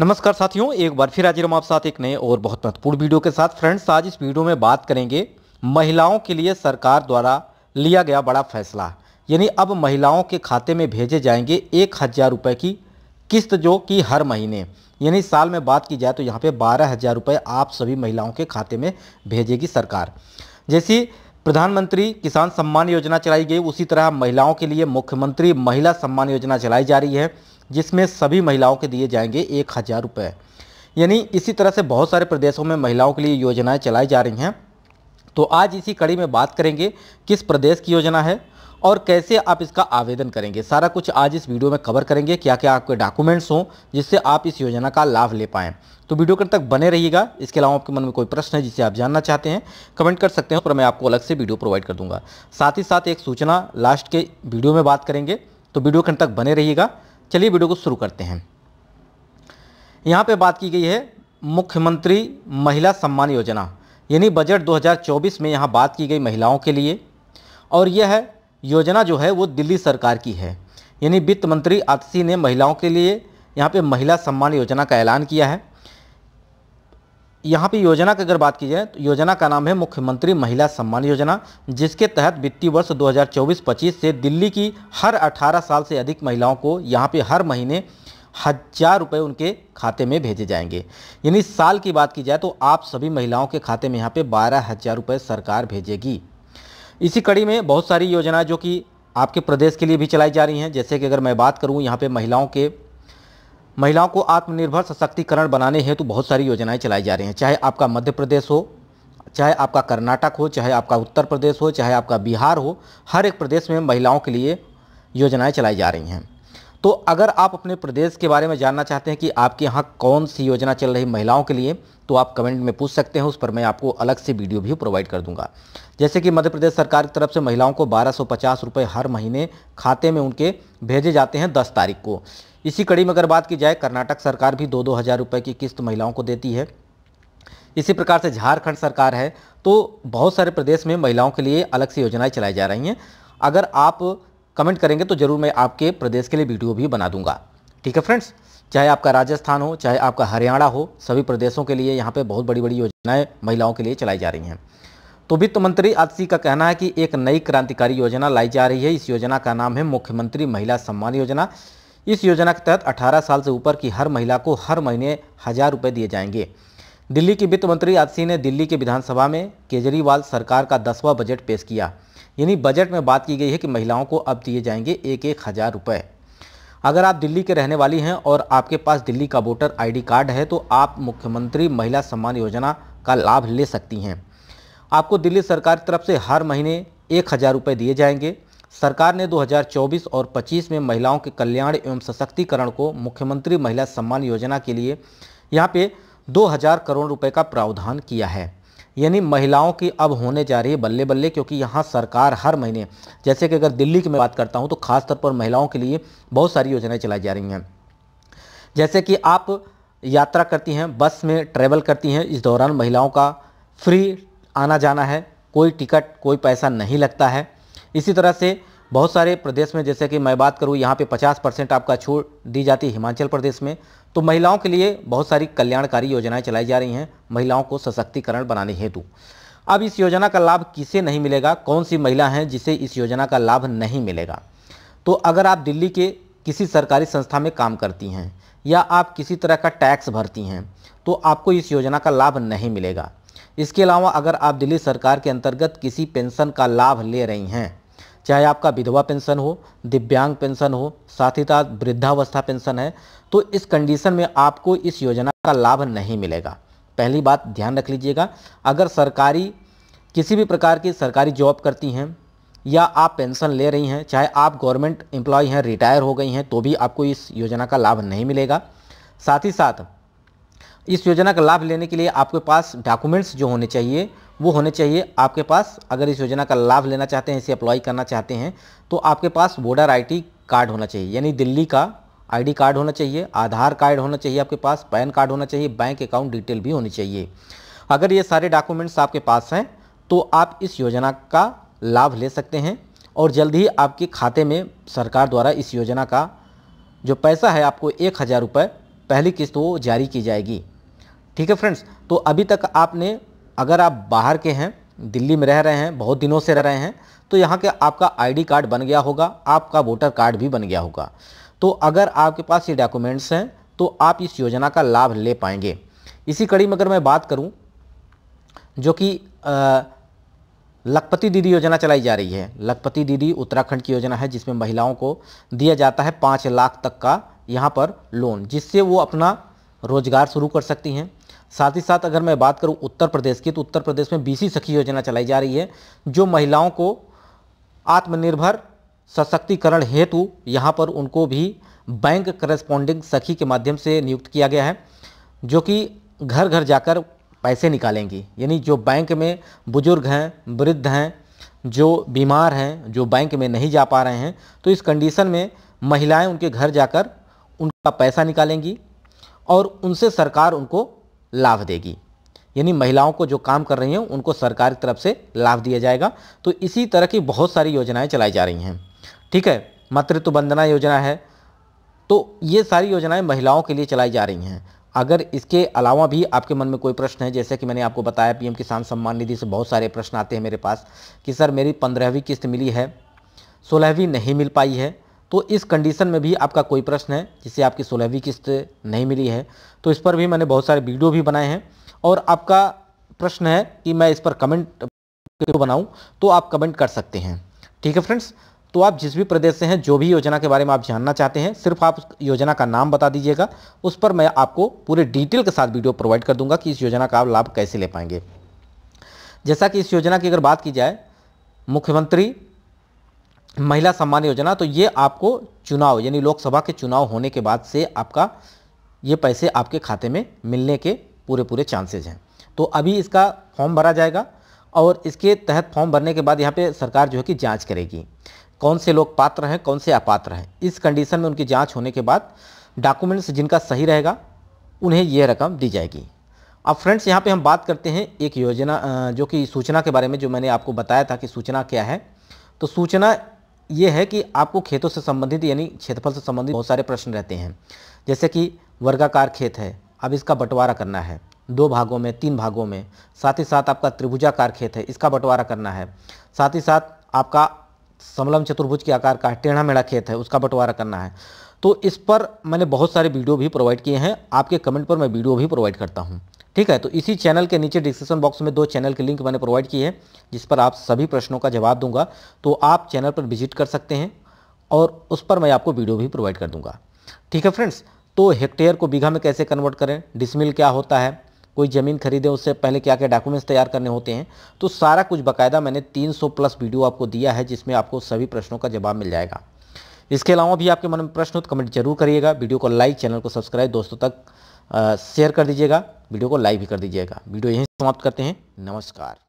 नमस्कार साथियों एक बार फिर हाजिर हम आप साथ एक नए और बहुत महत्वपूर्ण वीडियो के साथ फ्रेंड्स आज इस वीडियो में बात करेंगे महिलाओं के लिए सरकार द्वारा लिया गया बड़ा फैसला यानी अब महिलाओं के खाते में भेजे जाएंगे एक हज़ार रुपये की किस्त जो कि हर महीने यानी साल में बात की जाए तो यहाँ पर बारह हज़ार रुपये आप सभी महिलाओं के खाते में भेजेगी सरकार जैसी प्रधानमंत्री किसान सम्मान योजना चलाई गई उसी तरह महिलाओं के लिए मुख्यमंत्री महिला सम्मान योजना चलाई जा रही है जिसमें सभी महिलाओं के दिए जाएंगे एक हज़ार रुपये यानी इसी तरह से बहुत सारे प्रदेशों में महिलाओं के लिए योजनाएं चलाई जा रही हैं तो आज इसी कड़ी में बात करेंगे किस प्रदेश की योजना है और कैसे आप इसका आवेदन करेंगे सारा कुछ आज इस वीडियो में कवर करेंगे क्या क्या आपके डॉक्यूमेंट्स हों जिससे आप इस योजना का लाभ ले पाएँ तो वीडियो कल तक बने रहिएगा इसके अलावा आपके मन में कोई प्रश्न है जिसे आप जानना चाहते हैं कमेंट कर सकते हैं पर मैं आपको अलग से वीडियो प्रोवाइड कर दूंगा साथ ही साथ एक सूचना लास्ट के वीडियो में बात करेंगे तो वीडियो कल तक बने रहिएगा चलिए वीडियो को शुरू करते हैं यहाँ पे बात की गई है मुख्यमंत्री महिला सम्मान योजना यानी बजट 2024 में यहाँ बात की गई महिलाओं के लिए और यह है योजना जो है वो दिल्ली सरकार की है यानी वित्त मंत्री आतसी ने महिलाओं के लिए यहाँ पे महिला सम्मान योजना का ऐलान किया है यहाँ पे योजना की अगर बात की जाए तो योजना का नाम है मुख्यमंत्री महिला सम्मान योजना जिसके तहत वित्तीय वर्ष 2024-25 से दिल्ली की हर 18 साल से अधिक महिलाओं को यहाँ पे हर महीने हज़ार रुपये उनके खाते में भेजे जाएंगे यानी साल की बात की जाए तो आप सभी महिलाओं के खाते में यहाँ पे बारह हज़ार रुपये सरकार भेजेगी इसी कड़ी में बहुत सारी योजनाएँ जो कि आपके प्रदेश के लिए भी चलाई जा रही हैं जैसे कि अगर मैं बात करूँ यहाँ पर महिलाओं के महिलाओं को आत्मनिर्भर सशक्तिकरण बनाने हेतु तो बहुत सारी योजनाएं चलाई जा रही हैं चाहे आपका मध्य प्रदेश हो चाहे आपका कर्नाटक हो चाहे आपका उत्तर प्रदेश हो चाहे आपका बिहार हो हर एक प्रदेश में महिलाओं के लिए योजनाएं चलाई जा रही हैं तो अगर आप अपने प्रदेश के बारे में जानना चाहते हैं कि आपके यहाँ कौन सी योजना चल रही महिलाओं के लिए तो आप कमेंट में पूछ सकते हैं उस पर मैं आपको अलग से वीडियो भी प्रोवाइड कर दूंगा जैसे कि मध्य प्रदेश सरकार की तरफ से महिलाओं को बारह रुपए हर महीने खाते में उनके भेजे जाते हैं दस तारीख को इसी कड़ी में अगर बात की जाए कर्नाटक सरकार भी दो दो हज़ार रुपये की किस्त महिलाओं को देती है इसी प्रकार से झारखंड सरकार है तो बहुत सारे प्रदेश में महिलाओं के लिए अलग से योजनाएं चलाई जा रही हैं अगर आप कमेंट करेंगे तो ज़रूर मैं आपके प्रदेश के लिए वीडियो भी बना दूंगा ठीक है फ्रेंड्स चाहे आपका राजस्थान हो चाहे आपका हरियाणा हो सभी प्रदेशों के लिए यहाँ पर बहुत बड़ी बड़ी योजनाएँ महिलाओं के लिए चलाई जा रही हैं तो वित्त मंत्री आदसी का कहना है कि एक नई क्रांतिकारी योजना लाई जा रही है इस योजना का नाम है मुख्यमंत्री महिला सम्मान योजना इस योजना के तहत 18 साल से ऊपर की हर महिला को हर महीने हज़ार रुपये दिए जाएंगे दिल्ली की वित्त मंत्री आज सिंह ने दिल्ली के विधानसभा में केजरीवाल सरकार का दसवां बजट पेश किया यानी बजट में बात की गई है कि महिलाओं को अब दिए जाएंगे एक एक हज़ार रुपये अगर आप दिल्ली के रहने वाली हैं और आपके पास दिल्ली का वोटर आई कार्ड है तो आप मुख्यमंत्री महिला सम्मान योजना का लाभ ले सकती हैं आपको दिल्ली सरकार की तरफ से हर महीने एक हज़ार रुपये दिए जाएंगे सरकार ने 2024 और 25 में महिलाओं के कल्याण एवं सशक्तिकरण को मुख्यमंत्री महिला सम्मान योजना के लिए यहाँ पे 2000 करोड़ रुपए का प्रावधान किया है यानी महिलाओं की अब होने जा रही है बल्ले बल्ले क्योंकि यहाँ सरकार हर महीने जैसे कि अगर दिल्ली की मैं बात करता हूँ तो खासतौर पर महिलाओं के लिए बहुत सारी योजनाएँ चलाई जा रही हैं जैसे कि आप यात्रा करती हैं बस में ट्रेवल करती हैं इस दौरान महिलाओं का फ्री आना जाना है कोई टिकट कोई पैसा नहीं लगता है इसी तरह से बहुत सारे प्रदेश में जैसे कि मैं बात करूँ यहाँ पे 50 परसेंट आपका छूट दी जाती है हिमाचल प्रदेश में तो महिलाओं के लिए बहुत सारी कल्याणकारी योजनाएं चलाई जा रही हैं महिलाओं को सशक्तिकरण बनाने हेतु अब इस योजना का लाभ किसे नहीं मिलेगा कौन सी महिला हैं जिसे इस योजना का लाभ नहीं मिलेगा तो अगर आप दिल्ली के किसी सरकारी संस्था में काम करती हैं या आप किसी तरह का टैक्स भरती हैं तो आपको इस योजना का लाभ नहीं मिलेगा इसके अलावा अगर आप दिल्ली सरकार के अंतर्गत किसी पेंशन का लाभ ले रही हैं चाहे आपका विधवा पेंशन हो दिव्यांग पेंशन हो साथ ही साथ वृद्धावस्था पेंशन है तो इस कंडीशन में आपको इस योजना का लाभ नहीं मिलेगा पहली बात ध्यान रख लीजिएगा अगर सरकारी किसी भी प्रकार की सरकारी जॉब करती हैं या आप पेंशन ले रही हैं चाहे आप गवर्नमेंट एम्प्लॉय हैं रिटायर हो गई हैं तो भी आपको इस योजना का लाभ नहीं मिलेगा साथ ही साथ इस योजना का लाभ लेने के लिए आपके पास डॉक्यूमेंट्स जो होने चाहिए वो होने चाहिए आपके पास अगर इस योजना का लाभ लेना चाहते हैं इसे अप्लाई करना चाहते हैं तो आपके पास वोडर आईटी कार्ड होना चाहिए यानी दिल्ली का आईडी कार्ड होना चाहिए आधार कार्ड होना चाहिए आपके पास पैन कार्ड होना चाहिए बैंक अकाउंट डिटेल भी होनी चाहिए अगर ये सारे डॉक्यूमेंट्स आपके पास हैं तो आप इस योजना का लाभ ले सकते हैं और जल्द ही आपके खाते में सरकार द्वारा इस योजना का जो पैसा है आपको एक हज़ार रुपये पहली किस्त वो जारी की जाएगी ठीक है फ्रेंड्स तो अभी तक आपने अगर आप बाहर के हैं दिल्ली में रह रहे हैं बहुत दिनों से रह रहे हैं तो यहाँ के आपका आईडी कार्ड बन गया होगा आपका वोटर कार्ड भी बन गया होगा तो अगर आपके पास ये डॉक्यूमेंट्स हैं तो आप इस योजना का लाभ ले पाएंगे इसी कड़ी में अगर मैं बात करूँ जो कि लखपति दीदी योजना चलाई जा रही है लखपति दीदी उत्तराखंड की योजना है जिसमें महिलाओं को दिया जाता है पाँच लाख तक का यहाँ पर लोन जिससे वो अपना रोजगार शुरू कर सकती हैं साथ ही साथ अगर मैं बात करूं उत्तर प्रदेश की तो उत्तर प्रदेश में बीसी सखी योजना चलाई जा रही है जो महिलाओं को आत्मनिर्भर सशक्तिकरण हेतु यहाँ पर उनको भी बैंक करस्पॉन्डिंग सखी के माध्यम से नियुक्त किया गया है जो कि घर घर जाकर पैसे निकालेंगी यानी जो बैंक में बुजुर्ग हैं वृद्ध हैं जो बीमार हैं जो बैंक में नहीं जा पा रहे हैं तो इस कंडीशन में महिलाएं उनके घर जाकर उनका पैसा निकालेंगी और उनसे सरकार उनको लाभ देगी यानी महिलाओं को जो काम कर रही हैं उनको सरकार की तरफ से लाभ दिया जाएगा तो इसी तरह की बहुत सारी योजनाएं चलाई जा रही हैं ठीक है मातृत्व वंदना योजना है तो ये सारी योजनाएं महिलाओं के लिए चलाई जा रही हैं अगर इसके अलावा भी आपके मन में कोई प्रश्न है जैसे कि मैंने आपको बताया पीएम किसान सम्मान निधि से बहुत सारे प्रश्न आते हैं मेरे पास कि सर मेरी पंद्रहवीं किस्त मिली है सोलहवीं नहीं मिल पाई है तो इस कंडीशन में भी आपका कोई प्रश्न है जिसे आपकी सोलहवीं किस्त नहीं मिली है तो इस पर भी मैंने बहुत सारे वीडियो भी बनाए हैं और आपका प्रश्न है कि मैं इस पर कमेंट बनाऊं तो आप कमेंट कर सकते हैं ठीक है फ्रेंड्स तो आप जिस भी प्रदेश से हैं जो भी योजना के बारे में आप जानना चाहते हैं सिर्फ आप योजना का नाम बता दीजिएगा उस पर मैं आपको पूरे डिटेल के साथ वीडियो प्रोवाइड कर दूंगा कि इस योजना का आप लाभ कैसे ले पाएंगे जैसा कि इस योजना की अगर बात की जाए मुख्यमंत्री महिला सम्मान योजना तो ये आपको चुनाव यानी लोकसभा के चुनाव होने के बाद से आपका ये पैसे आपके खाते में मिलने के पूरे पूरे चांसेज हैं तो अभी इसका फॉर्म भरा जाएगा और इसके तहत फॉर्म भरने के बाद यहाँ पे सरकार जो है कि जांच करेगी कौन से लोग पात्र हैं कौन से अपात्र हैं इस कंडीशन में उनकी जांच होने के बाद डॉक्यूमेंट्स जिनका सही रहेगा उन्हें यह रकम दी जाएगी अब फ्रेंड्स यहाँ पे हम बात करते हैं एक योजना जो कि सूचना के बारे में जो मैंने आपको बताया था कि सूचना क्या है तो सूचना ये है कि आपको खेतों से संबंधित यानी क्षेत्रफल से संबंधित बहुत सारे प्रश्न रहते हैं जैसे कि वर्गाकार खेत है अब इसका बंटवारा करना है दो भागों में तीन भागों में साथ ही साथ आपका त्रिभुजाकार खेत है इसका बंटवारा करना है साथ ही साथ आपका समलम चतुर्भुज के आकार का टेढ़ा मेढ़ा खेत है उसका बंटवारा करना है तो इस पर मैंने बहुत सारे वीडियो भी प्रोवाइड किए हैं आपके कमेंट पर मैं वीडियो भी प्रोवाइड करता हूँ ठीक है तो इसी चैनल के नीचे डिस्क्रिप्शन बॉक्स में दो चैनल के लिंक मैंने प्रोवाइड की है जिस पर आप सभी प्रश्नों का जवाब दूंगा तो आप चैनल पर विजिट कर सकते हैं और उस पर मैं आपको वीडियो भी प्रोवाइड कर दूंगा ठीक है फ्रेंड्स तो हेक्टेयर को बीघा में कैसे कन्वर्ट करें डिसमिल क्या होता है कोई ज़मीन खरीदे उससे पहले क्या क्या डॉक्यूमेंट्स तैयार करने होते हैं तो सारा कुछ बाकायदा मैंने 300 प्लस वीडियो आपको दिया है जिसमें आपको सभी प्रश्नों का जवाब मिल जाएगा इसके अलावा भी आपके मन में प्रश्न हो तो कमेंट जरूर करिएगा वीडियो को लाइक चैनल को सब्सक्राइब दोस्तों तक शेयर कर दीजिएगा वीडियो को लाइक भी कर दीजिएगा वीडियो यहीं समाप्त करते हैं नमस्कार